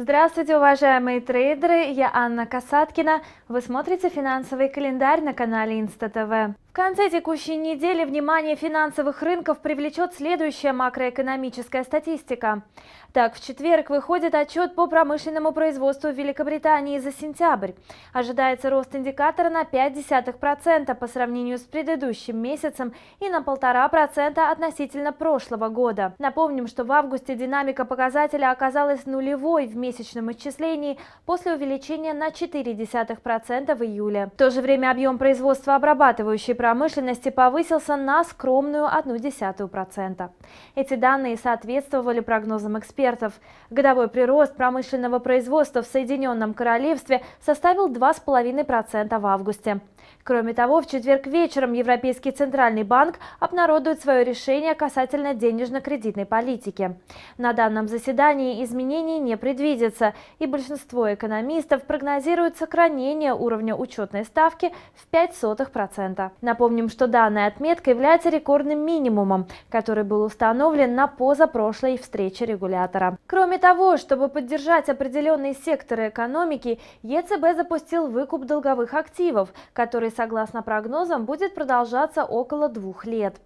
Здравствуйте, уважаемые трейдеры! Я Анна Касаткина. Вы смотрите финансовый календарь на канале Инста ТВ. В конце текущей недели внимание финансовых рынков привлечет следующая макроэкономическая статистика. Так, в четверг выходит отчет по промышленному производству в Великобритании за сентябрь. Ожидается рост индикатора на 0,5% по сравнению с предыдущим месяцем и на 1,5% относительно прошлого года. Напомним, что в августе динамика показателя оказалась нулевой в месячном исчислении после увеличения на 0,4% в июле. В то же время объем производства обрабатывающей промышленности промышленности повысился на скромную процента. Эти данные соответствовали прогнозам экспертов. Годовой прирост промышленного производства в Соединенном Королевстве составил 2,5% в августе. Кроме того, в четверг вечером Европейский Центральный банк обнародует свое решение касательно денежно-кредитной политики. На данном заседании изменений не предвидится, и большинство экономистов прогнозируют сохранение уровня учетной ставки в 0,05%. Напомним, что данная отметка является рекордным минимумом, который был установлен на позапрошлой встрече регулятора. Кроме того, чтобы поддержать определенные секторы экономики, ЕЦБ запустил выкуп долговых активов, который, согласно прогнозам, будет продолжаться около двух лет.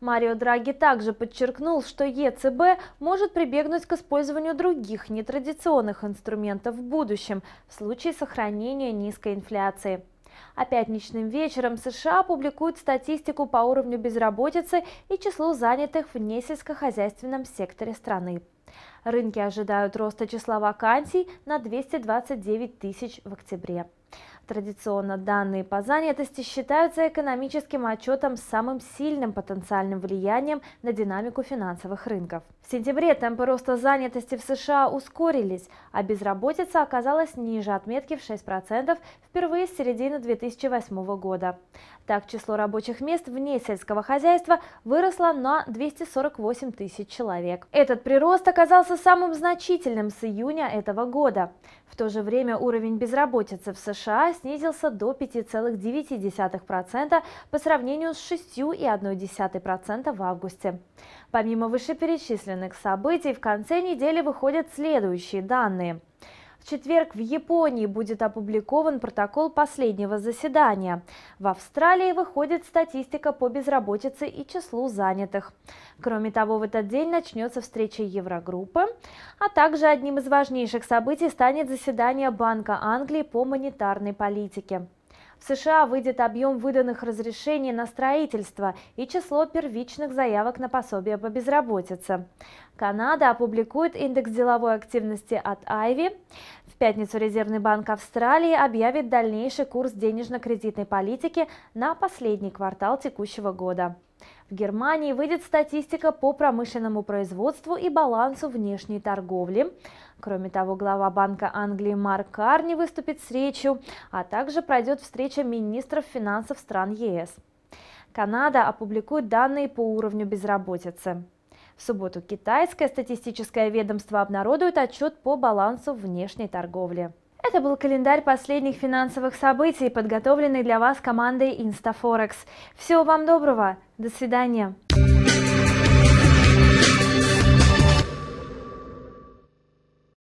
Марио Драги также подчеркнул, что ЕЦБ может прибегнуть к использованию других нетрадиционных инструментов в будущем в случае сохранения низкой инфляции. А пятничным вечером США публикуют статистику по уровню безработицы и числу занятых в несельскохозяйственном секторе страны. Рынки ожидают роста числа вакансий на 229 тысяч в октябре. Традиционно данные по занятости считаются экономическим отчетом с самым сильным потенциальным влиянием на динамику финансовых рынков. В сентябре темпы роста занятости в США ускорились, а безработица оказалась ниже отметки в 6% впервые с середины 2008 года. Так, число рабочих мест вне сельского хозяйства выросло на 248 тысяч человек. Этот прирост оказался самым значительным с июня этого года. В то же время уровень безработицы в США снизился до 5,9% по сравнению с 6,1% в августе. Помимо вышеперечисленных событий, в конце недели выходят следующие данные – четверг в Японии будет опубликован протокол последнего заседания. В Австралии выходит статистика по безработице и числу занятых. Кроме того, в этот день начнется встреча Еврогруппы, а также одним из важнейших событий станет заседание Банка Англии по монетарной политике. В США выйдет объем выданных разрешений на строительство и число первичных заявок на пособие по безработице. Канада опубликует индекс деловой активности от Айви. В пятницу Резервный банк Австралии объявит дальнейший курс денежно-кредитной политики на последний квартал текущего года. В Германии выйдет статистика по промышленному производству и балансу внешней торговли. Кроме того, глава Банка Англии Марк Карни выступит с речью, а также пройдет встреча министров финансов стран ЕС. Канада опубликует данные по уровню безработицы. В субботу китайское статистическое ведомство обнародует отчет по балансу внешней торговли. Это был календарь последних финансовых событий, подготовленный для вас командой InstaForex. Всего вам доброго, до свидания.